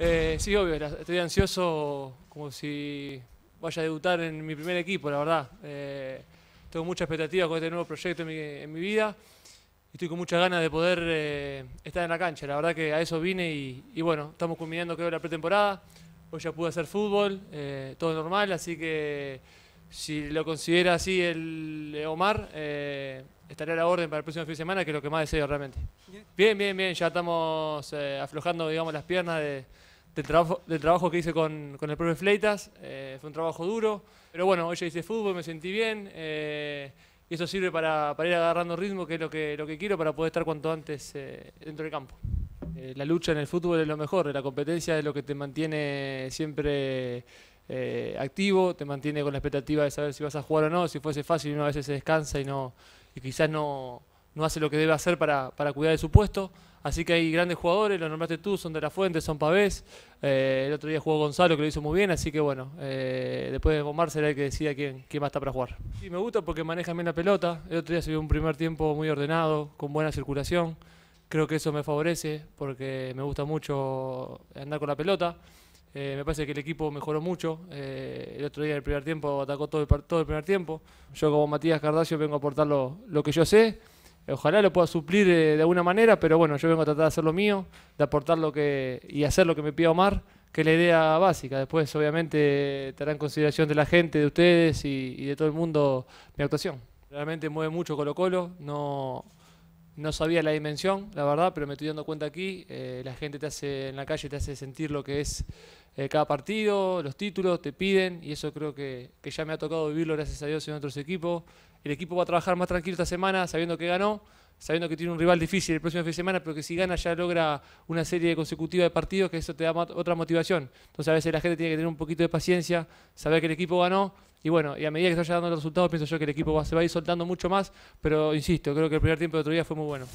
Eh, sí, obvio, estoy ansioso como si vaya a debutar en mi primer equipo, la verdad. Eh, tengo muchas expectativas con este nuevo proyecto en mi, vida y estoy con muchas ganas de poder eh, estar en la cancha. La verdad que a eso vine y, bueno, estamos culminando creo la pretemporada. Hoy ya pude hacer fútbol, todo normal, así que si lo considera así el Omar, estaré a la orden para el próximo fin de semana, que es lo que más deseo realmente. Bien, bien, bien, ya estamos aflojando digamos, las piernas de, del, trabajo, que hice con, el propio Fleitas. Eh, fue un trabajo duro, pero bueno, hoy ya hice fútbol, me sentí bien. Eh, y eso sirve para, ir agarrando ritmo, que es lo que, lo que quiero, para poder estar cuanto antes eh, dentro del campo. la lucha en el fútbol es lo mejor, la competencia es lo que te mantiene siempre activo, te mantiene con la expectativa de saber si vas a jugar o no. Si fuese fácil, uno a veces se descansa y, no, y quizás no, hace lo que debe hacer para, para cuidar de su puesto. Así que hay grandes jugadores, lo nombraste tú, son de la Fuente, son Pavés. Eh, el otro día jugó Gonzalo, que lo hizo muy bien, así que bueno, eh, después de Bomar será el que decida quién, quién está para jugar. Sí, me gusta porque maneja bien la pelota. El otro día se vio un primer tiempo muy ordenado, con buena circulación. Creo que eso me favorece porque me gusta mucho andar con la pelota. Eh, me parece que el equipo mejoró mucho. el otro día, en el primer tiempo, atacó todo el, todo el primer tiempo. Yo, como Matías Cardasio, vengo a aportar lo, lo que yo sé. Ojalá lo pueda suplir eh, de alguna manera, pero bueno, yo vengo a tratar de hacer lo mío, de aportar lo que y hacer lo que me pida Omar, que es la idea básica. Después, obviamente, estará en consideración de la gente, de ustedes y, y de todo el mundo mi actuación. Realmente mueve mucho Colo Colo, no, no sabía la dimensión, la verdad, pero me estoy dando cuenta aquí. Eh, la gente te hace en la calle, te hace sentir lo que es eh, cada partido, los títulos, te piden, y eso creo que, que, ya me ha tocado vivirlo, gracias a Dios, en otros equipos. El equipo va a trabajar más tranquilo esta semana, sabiendo que ganó sabiendo que tiene un rival difícil el próximo fin de semana, pero que si gana ya logra una serie consecutiva de partidos, que eso te da otra motivación. Entonces a veces la gente tiene que tener un poquito de paciencia, saber que el equipo ganó, y bueno, y a medida que se vaya dando los resultados, pienso yo que el equipo va, se va a ir soltando mucho más, pero insisto, creo que el primer tiempo de otro día fue muy bueno.